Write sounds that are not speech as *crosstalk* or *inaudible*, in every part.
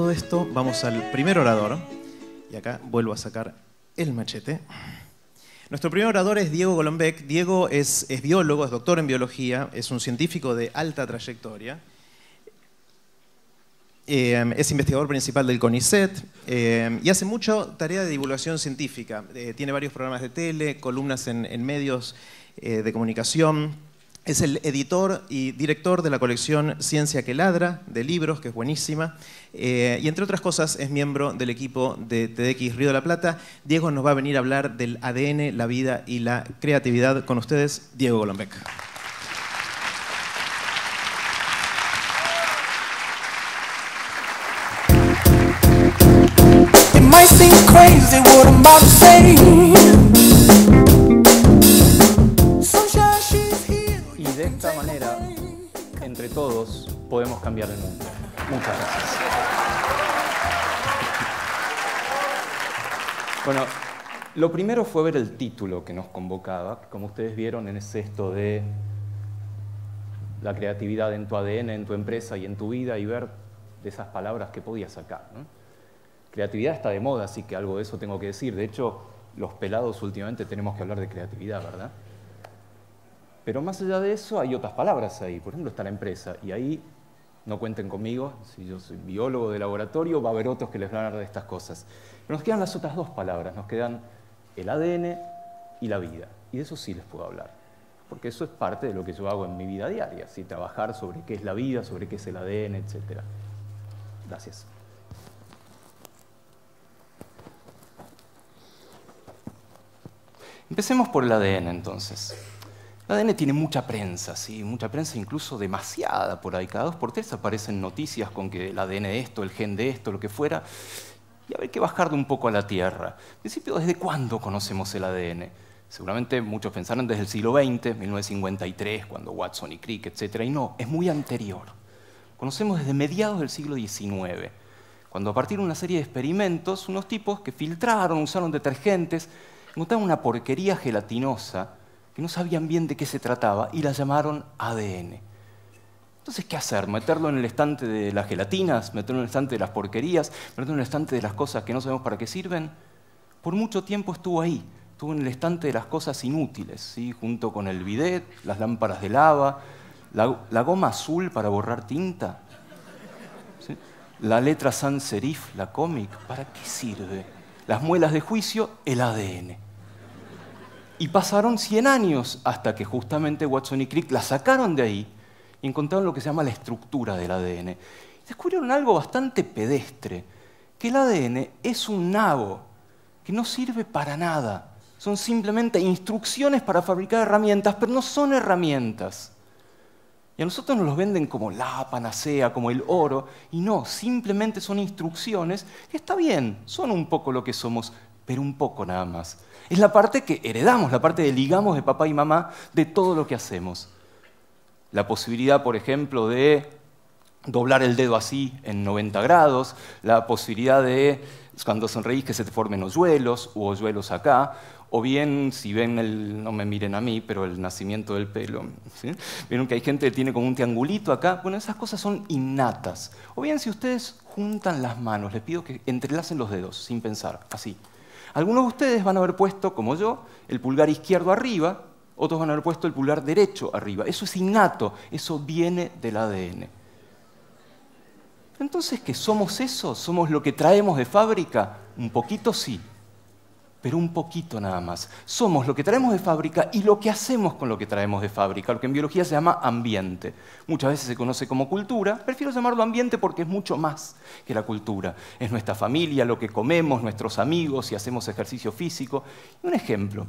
todo esto, vamos al primer orador. Y acá vuelvo a sacar el machete. Nuestro primer orador es Diego Golombek. Diego es, biólogo, es doctor en biología, es un científico de alta trayectoria. Eh, es investigador principal del CONICET eh, y hace mucha tarea de divulgación científica. Eh, tiene varios programas de tele, columnas en medios de comunicación es el editor y director de la colección Ciencia que Ladra, de libros, que es buenísima. Eh, y entre otras cosas, es miembro del equipo de TDX Río de la Plata. Diego nos va a venir a hablar del ADN, la vida y la creatividad. Con ustedes, Diego Golombek. de esta manera, entre todos, podemos cambiar el mundo. Muchas gracias. Bueno, lo primero fue ver el título que nos convocaba. Como ustedes vieron, es esto de la creatividad en tu ADN, en tu empresa y en tu vida y ver de esas palabras que podías sacar. Creatividad está de moda, así que algo de eso tengo que decir. De hecho, los pelados últimamente tenemos que hablar de creatividad, ¿verdad? Pero más allá de eso hay otras palabras ahí. Por ejemplo, está la empresa. Y ahí no cuenten conmigo, si yo soy biólogo de laboratorio, va a haber otros que les van a hablar de estas cosas. Pero nos quedan las otras dos palabras, nos quedan el ADN y la vida. Y de eso sí les puedo hablar, porque eso es parte de lo que yo hago en mi vida diaria, ¿sí? trabajar sobre qué es la vida, sobre qué es el ADN, etc. Gracias. Empecemos por el ADN entonces. La ADN tiene mucha prensa, sí, mucha prensa, incluso demasiada por ahí. Cada dos por tres aparecen noticias con que el ADN de esto, el gen de esto, lo que fuera. Y a qué que de un poco a la tierra. En principio, ¿desde cuándo conocemos el ADN? Seguramente muchos pensaron desde el siglo XX, 1953, cuando Watson y Crick, etc. Y no, es muy anterior. Conocemos desde mediados del siglo XIX, cuando a partir de una serie de experimentos, unos tipos que filtraron, usaron detergentes, notaron una porquería gelatinosa no sabían bien de qué se trataba y la llamaron ADN. Entonces, ¿qué hacer? ¿Meterlo en el estante de las gelatinas? ¿Meterlo en el estante de las porquerías? ¿Meterlo en el estante de las cosas que no sabemos para qué sirven? Por mucho tiempo estuvo ahí, estuvo en el estante de las cosas inútiles, junto con el bidet, las lámparas de lava, la, goma azul para borrar tinta, la letra sans serif, la cómic, ¿para qué sirve? Las muelas de juicio, el ADN. Y pasaron 100 años hasta que justamente Watson y Crick la sacaron de ahí y encontraron lo que se llama la estructura del ADN. Descubrieron algo bastante pedestre, que el ADN es un nabo, que no sirve para nada. Son simplemente instrucciones para fabricar herramientas, pero no son herramientas. Y a nosotros nos los venden como la panacea, como el oro, y no, simplemente son instrucciones que está bien, son un poco lo que somos, pero un poco nada más. Es la parte que heredamos, la parte de ligamos de papá y mamá de todo lo que hacemos. La posibilidad, por ejemplo, de doblar el dedo así en 90 grados, la posibilidad de, cuando sonreís, que se te formen hoyuelos o hoyuelos acá, o bien, si ven el, no me miren a mí, pero el nacimiento del pelo, vieron que hay gente que tiene como un triangulito acá, bueno, esas cosas son innatas. O bien, si ustedes juntan las manos, les pido que entrelacen los dedos, sin pensar, así. Algunos de ustedes van a haber puesto, como yo, el pulgar izquierdo arriba, otros van a haber puesto el pulgar derecho arriba. Eso es innato, eso viene del ADN. Entonces, ¿qué somos eso? ¿Somos lo que traemos de fábrica? Un poquito sí, pero un poquito nada más. Somos lo que traemos de fábrica y lo que hacemos con lo que traemos de fábrica, lo que en biología se llama ambiente. Muchas veces se conoce como cultura, prefiero llamarlo ambiente porque es mucho más que la cultura. Es nuestra familia, lo que comemos, nuestros amigos, si hacemos ejercicio físico. Un ejemplo,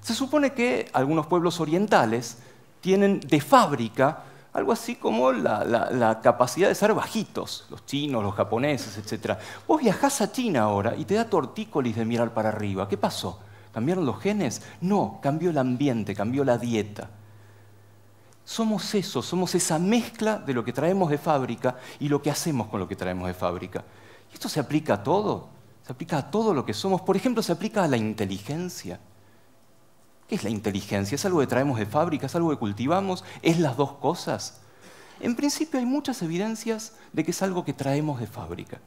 se supone que algunos pueblos orientales tienen de fábrica algo así como la, capacidad de ser bajitos, los chinos, los japoneses, etc. Vos viajás a China ahora y te da tortícolis de mirar para arriba. ¿Qué pasó? ¿Cambiaron los genes? No, cambió el ambiente, cambió la dieta. Somos eso, somos esa mezcla de lo que traemos de fábrica y lo que hacemos con lo que traemos de fábrica. Y esto se aplica a todo, se aplica a todo lo que somos. Por ejemplo, se aplica a la inteligencia. ¿Qué es la inteligencia? ¿Es algo que traemos de fábrica? ¿Es algo que cultivamos? ¿Es las dos cosas? En principio hay muchas evidencias de que es algo que traemos de fábrica.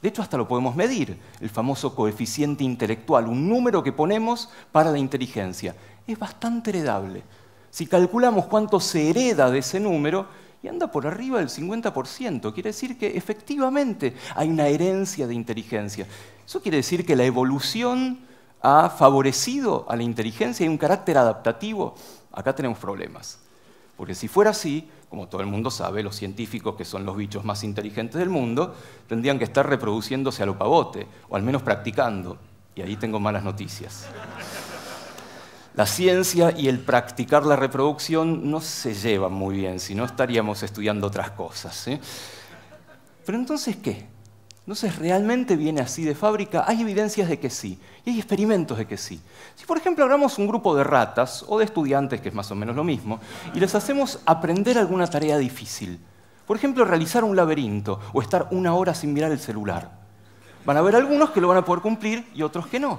De hecho, hasta lo podemos medir, el famoso coeficiente intelectual, un número que ponemos para la inteligencia. Es bastante heredable. Si calculamos cuánto se hereda de ese número, y anda por arriba del 50%, quiere decir que efectivamente hay una herencia de inteligencia. Eso quiere decir que la evolución ha favorecido a la inteligencia y un carácter adaptativo, acá tenemos problemas. Porque si fuera así, como todo el mundo sabe, los científicos, que son los bichos más inteligentes del mundo, tendrían que estar reproduciéndose a lo pavote, o al menos practicando. Y ahí tengo malas noticias. La ciencia y el practicar la reproducción no se llevan muy bien, si no estaríamos estudiando otras cosas. ¿eh? Pero entonces, ¿qué? Entonces, ¿realmente viene así de fábrica? Hay evidencias de que sí, y hay experimentos de que sí. Si, por ejemplo, hablamos un grupo de ratas o de estudiantes, que es más o menos lo mismo, y les hacemos aprender alguna tarea difícil, por ejemplo, realizar un laberinto o estar una hora sin mirar el celular, van a haber algunos que lo van a poder cumplir y otros que no.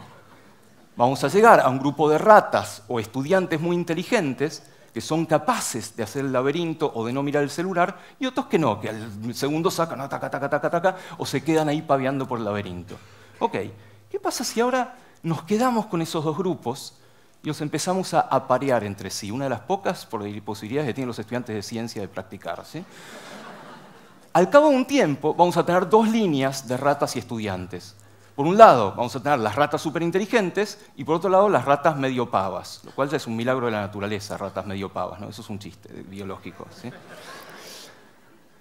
Vamos a llegar a un grupo de ratas o estudiantes muy inteligentes que son capaces de hacer el laberinto o de no mirar el celular, y otros que no, que al segundo sacan, o se quedan ahí paviando por el laberinto. Ok, ¿qué pasa si ahora nos quedamos con esos dos grupos y nos empezamos a aparear entre sí? Una de las pocas posibilidades que tienen los estudiantes de ciencia de practicar. Al cabo de un tiempo vamos a tener dos líneas de ratas y estudiantes. Por un lado, vamos a tener las ratas superinteligentes y por otro lado, las ratas medio pavas, lo cual ya es un milagro de la naturaleza, ratas medio pavas, ¿no? Eso es un chiste biológico. ¿sí?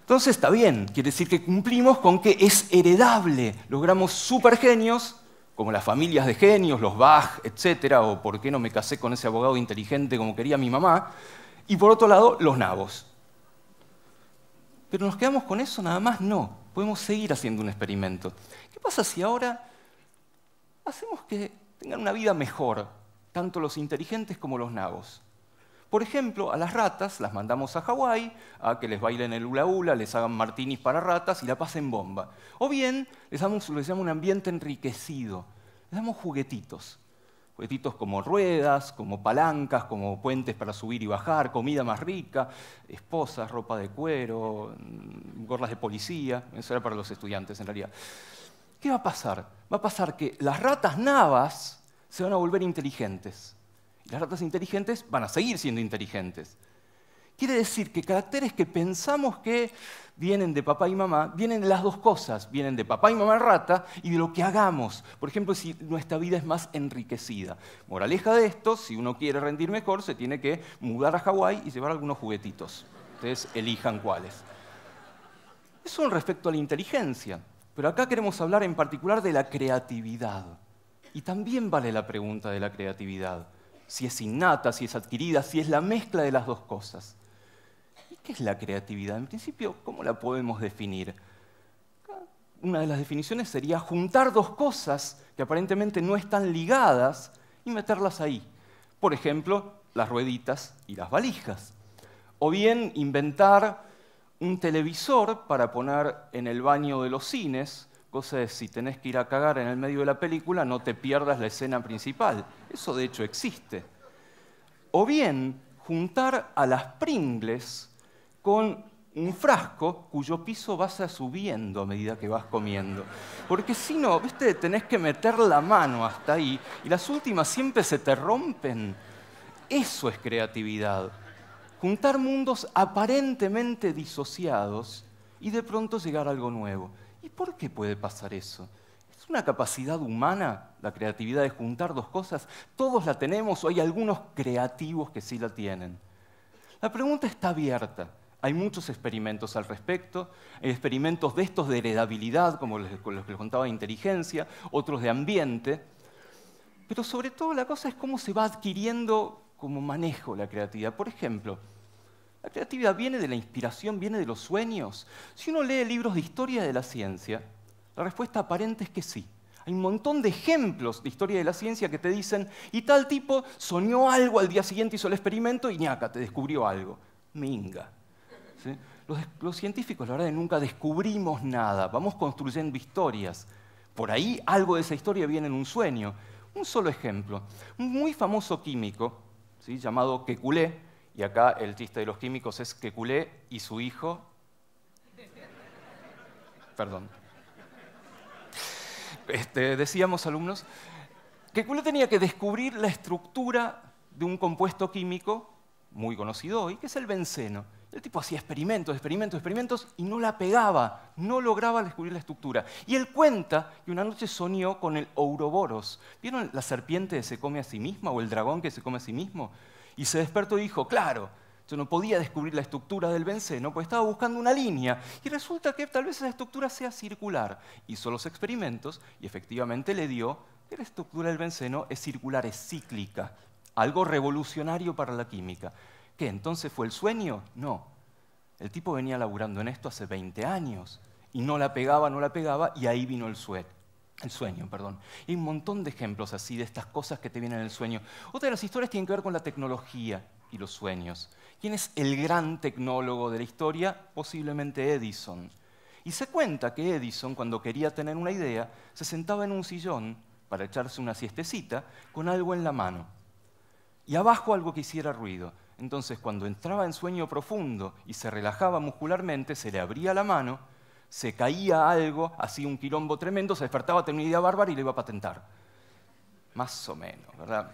Entonces está bien, quiere decir que cumplimos con que es heredable. Logramos supergenios, como las familias de genios, los Bach, etcétera, o por qué no me casé con ese abogado inteligente como quería mi mamá, y por otro lado, los nabos. Pero nos quedamos con eso nada más, no podemos seguir haciendo un experimento. ¿Qué pasa si ahora hacemos que tengan una vida mejor, tanto los inteligentes como los nabos? Por ejemplo, a las ratas las mandamos a Hawái a que les bailen el hula hula, les hagan martinis para ratas y la pasen bomba. O bien les damos, les damos un ambiente enriquecido, les damos juguetitos. Juguetitos como ruedas, como palancas, como puentes para subir y bajar, comida más rica, esposas, ropa de cuero, mm, gorras de policía. Eso era para los estudiantes en realidad. ¿Qué va a pasar? Va a pasar que las ratas navas se van a volver inteligentes. Y las ratas inteligentes van a seguir siendo inteligentes. Quiere decir que caracteres que pensamos que vienen de papá y mamá, vienen de las dos cosas, vienen de papá y mamá rata y de lo que hagamos. Por ejemplo, si nuestra vida es más enriquecida. Moraleja de esto, si uno quiere rendir mejor, se tiene que mudar a Hawái y llevar algunos juguetitos. Ustedes elijan cuáles. Eso respecto a la inteligencia, pero acá queremos hablar en particular de la creatividad. Y también vale la pregunta de la creatividad, si es innata, si es adquirida, si es la mezcla de las dos cosas. ¿Qué es la creatividad? En principio, ¿cómo la podemos definir? Una de las definiciones sería juntar dos cosas que aparentemente no están ligadas y meterlas ahí. Por ejemplo, las rueditas y las valijas. O bien inventar un televisor para poner en el baño de los cines, cosa de si tenés que ir a cagar en el medio de la película, no te pierdas la escena principal. Eso de hecho existe. O bien juntar a las Pringles con un frasco cuyo piso vas subiendo a medida que vas comiendo. Porque si no, viste, tenés que meter la mano hasta ahí y las últimas siempre se te rompen. Eso es creatividad. Juntar mundos aparentemente disociados y de pronto llegar a algo nuevo. ¿Y por qué puede pasar eso? ¿Es una capacidad humana la creatividad de juntar dos cosas? Todos la tenemos o hay algunos creativos que sí la tienen. La pregunta está abierta. Hay muchos experimentos al respecto, hay experimentos de estos de heredabilidad, como los que les contaba de inteligencia, otros de ambiente, pero sobre todo la cosa es cómo se va adquiriendo como manejo la creatividad. Por ejemplo, la creatividad viene de la inspiración, viene de los sueños. Si uno lee libros de historia de la ciencia, la respuesta aparente es que sí. Hay un montón de ejemplos de historia de la ciencia que te dicen, y tal tipo soñó algo al día siguiente, hizo el experimento y ñaca, te descubrió algo. Minga. ¿eh? los, científicos, la verdad, nunca descubrimos nada, vamos construyendo historias. Por ahí algo de esa historia viene en un sueño. Un solo ejemplo, un muy famoso químico llamado Kekulé, y acá el chiste de los químicos es Kekulé y su hijo... Perdón. Este, decíamos alumnos, Kekulé tenía que descubrir la estructura de un compuesto químico muy conocido hoy, que es el benceno. El tipo hacía experimentos, experimentos, experimentos y no la pegaba, no lograba descubrir la estructura. Y él cuenta que una noche soñó con el Ouroboros. ¿Vieron la serpiente que se come a sí misma o el dragón que se come a sí mismo? Y se despertó y dijo, claro, yo no podía descubrir la estructura del benceno, pues estaba buscando una línea. Y resulta que tal vez esa estructura sea circular. Hizo los experimentos y efectivamente le dio que la estructura del benceno es circular, es cíclica. Algo revolucionario para la química. ¿Qué? ¿Entonces fue el sueño? No. El tipo venía laburando en esto hace 20 años y no la pegaba, no la pegaba y ahí vino el sueño. El sueño, perdón. Y hay un montón de ejemplos así de estas cosas que te vienen en el sueño. Otra de las historias tiene que ver con la tecnología y los sueños. ¿Quién es el gran tecnólogo de la historia? Posiblemente Edison. Y se cuenta que Edison, cuando quería tener una idea, se sentaba en un sillón para echarse una siestecita con algo en la mano. Y abajo algo que hiciera ruido. Entonces, cuando entraba en sueño profundo y se relajaba muscularmente, se le abría la mano, se caía algo, hacía un quilombo tremendo, se despertaba, tenía una idea bárbara y le iba a patentar. Más o menos, ¿verdad?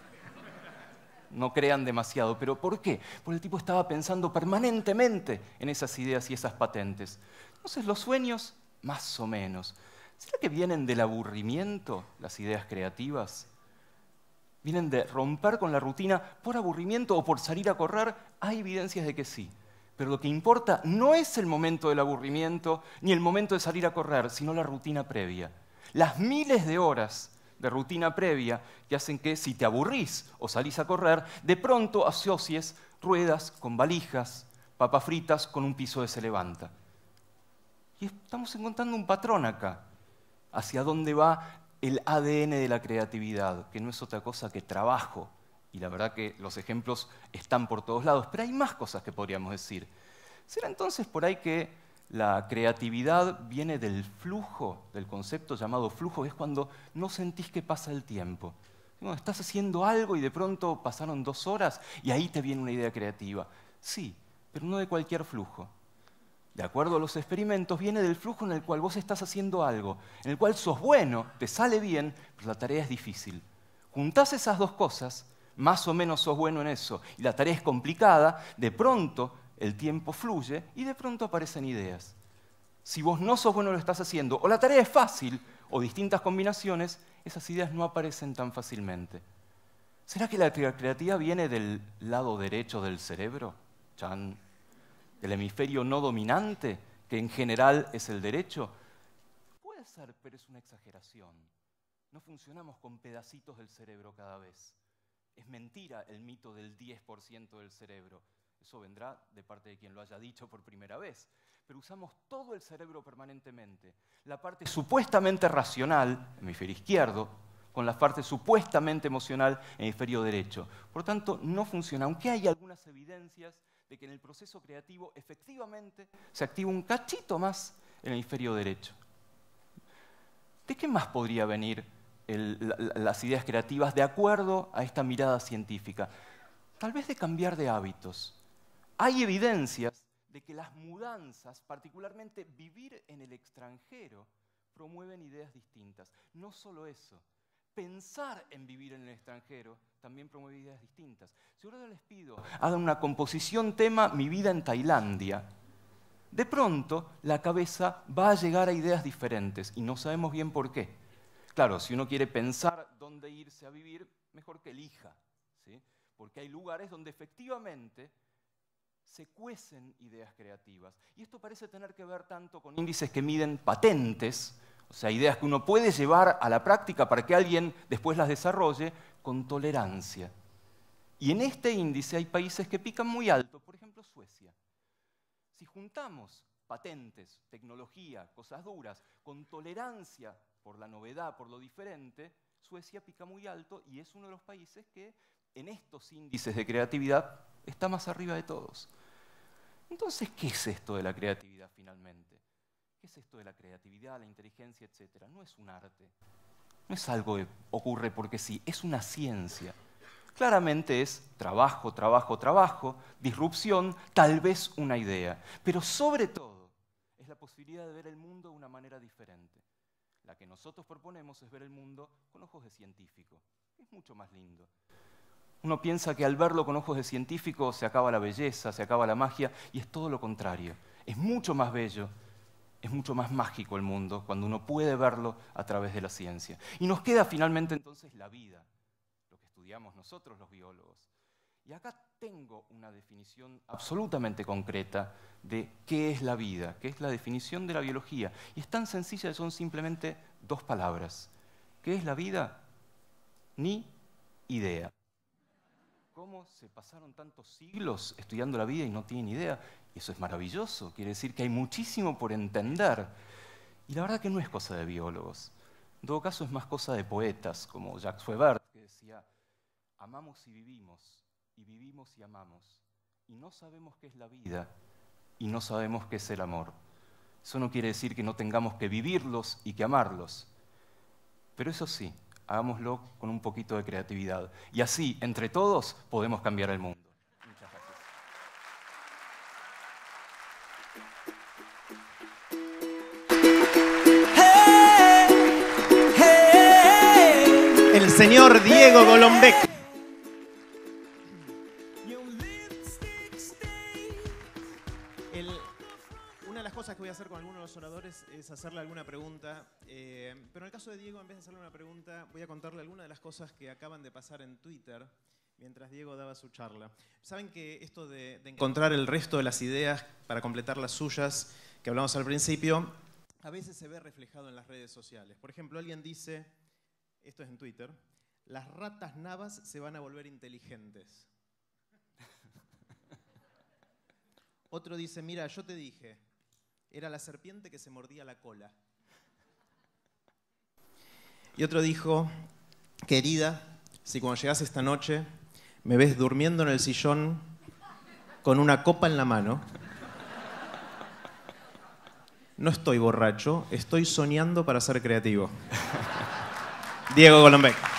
No crean demasiado, pero ¿por qué? Porque el tipo estaba pensando permanentemente en esas ideas y esas patentes. Entonces, los sueños, más o menos. ¿Será que vienen del aburrimiento las ideas creativas? vienen de romper con la rutina por aburrimiento o por salir a correr, hay evidencias de que sí. Pero lo que importa no es el momento del aburrimiento ni el momento de salir a correr, sino la rutina previa. Las miles de horas de rutina previa que hacen que si te aburrís o salís a correr, de pronto asocies ruedas con valijas, papas fritas con un piso de se levanta. Y estamos encontrando un patrón acá, hacia dónde va el ADN de la creatividad, que no es otra cosa que trabajo. Y la verdad que los ejemplos están por todos lados, pero hay más cosas que podríamos decir. ¿Será entonces por ahí que la creatividad viene del flujo, del concepto llamado flujo? que Es cuando no sentís que pasa el tiempo. estás haciendo algo y de pronto pasaron dos horas y ahí te viene una idea creativa. Sí, pero no de cualquier flujo de acuerdo a los experimentos, viene del flujo en el cual vos estás haciendo algo, en el cual sos bueno, te sale bien, pero la tarea es difícil. Juntás esas dos cosas, más o menos sos bueno en eso, y la tarea es complicada, de pronto el tiempo fluye y de pronto aparecen ideas. Si vos no sos bueno lo estás haciendo, o la tarea es fácil, o distintas combinaciones, esas ideas no aparecen tan fácilmente. ¿Será que la creatividad viene del lado derecho del cerebro? Chan, el hemisferio no dominante, que en general es el derecho? Puede ser, pero es una exageración. No funcionamos con pedacitos del cerebro cada vez. Es mentira el mito del 10% del cerebro. Eso vendrá de parte de quien lo haya dicho por primera vez. Pero usamos todo el cerebro permanentemente. La parte supuestamente racional, hemisferio izquierdo, con la parte supuestamente emocional, hemisferio derecho. Por tanto, no funciona, aunque hay algunas evidencias de que en el proceso creativo efectivamente se activa un cachito más en el hemisferio derecho. ¿De qué más podría venir las ideas creativas de acuerdo a esta mirada científica? Tal vez de cambiar de hábitos. Hay evidencias de que las mudanzas, particularmente vivir en el extranjero, promueven ideas distintas. No solo eso, pensar en vivir en el extranjero también promueve ideas distintas. Si ahora les pido, hagan una composición tema Mi vida en Tailandia, de pronto la cabeza va a llegar a ideas diferentes y no sabemos bien por qué. Claro, si uno quiere pensar dónde irse a vivir, mejor que elija, ¿sí? porque hay lugares donde efectivamente se cuecen ideas creativas. Y esto parece tener que ver tanto con índices que miden patentes, o sea, ideas que uno puede llevar a la práctica para que alguien después las desarrolle, con tolerancia. Y en este índice hay países que pican muy alto, por ejemplo Suecia. Si juntamos patentes, tecnología, cosas duras, con tolerancia por la novedad, por lo diferente, Suecia pica muy alto y es uno de los países que en estos índices de creatividad está más arriba de todos. Entonces, ¿qué es esto de la creatividad finalmente? ¿Qué es esto de la creatividad, la inteligencia, etcétera? No es un arte, no es algo que ocurre porque sí, es una ciencia. Claramente es trabajo, trabajo, trabajo, disrupción, tal vez una idea, pero sobre todo es la posibilidad de ver el mundo de una manera diferente. La que nosotros proponemos es ver el mundo con ojos de científico. Es mucho más lindo. Uno piensa que al verlo con ojos de científico se acaba la belleza, se acaba la magia, y es todo lo contrario. Es mucho más bello, es mucho más mágico el mundo cuando uno puede verlo a través de la ciencia. Y nos queda finalmente entonces la vida, lo que estudiamos nosotros los biólogos. Y acá tengo una definición absolutamente concreta de qué es la vida, qué es la definición de la biología. Y es tan sencilla que son simplemente dos palabras. ¿Qué es la vida? Ni idea cómo se pasaron tantos siglos estudiando la vida y no tienen idea. Y eso es maravilloso, quiere decir que hay muchísimo por entender. Y la verdad que no es cosa de biólogos. En todo caso es más cosa de poetas, como Jacques Weber, que decía, amamos y vivimos, y vivimos y amamos, y no sabemos qué es la vida, y no sabemos qué es el amor. Eso no quiere decir que no tengamos que vivirlos y que amarlos. Pero eso sí, hagámoslo con un poquito de creatividad. Y así, entre todos, podemos cambiar el mundo. Muchas gracias. El señor Diego Golombek. es, hacerle alguna pregunta, eh, pero en el caso de Diego, en vez de hacerle una pregunta, voy a contarle algunas de las cosas que acaban de pasar en Twitter mientras Diego daba su charla. Saben que esto de encontrar el resto de las ideas para completar las suyas que hablamos al principio, a veces se ve reflejado en las redes sociales. Por ejemplo, alguien dice, esto es en Twitter, las ratas navas se van a volver inteligentes. *laughs* Otro dice, mira, yo te dije, era la serpiente que se mordía la cola. Y otro dijo, querida, si cuando llegas esta noche me ves durmiendo en el sillón con una copa en la mano, no estoy borracho, estoy soñando para ser creativo. *laughs* Diego Golombek.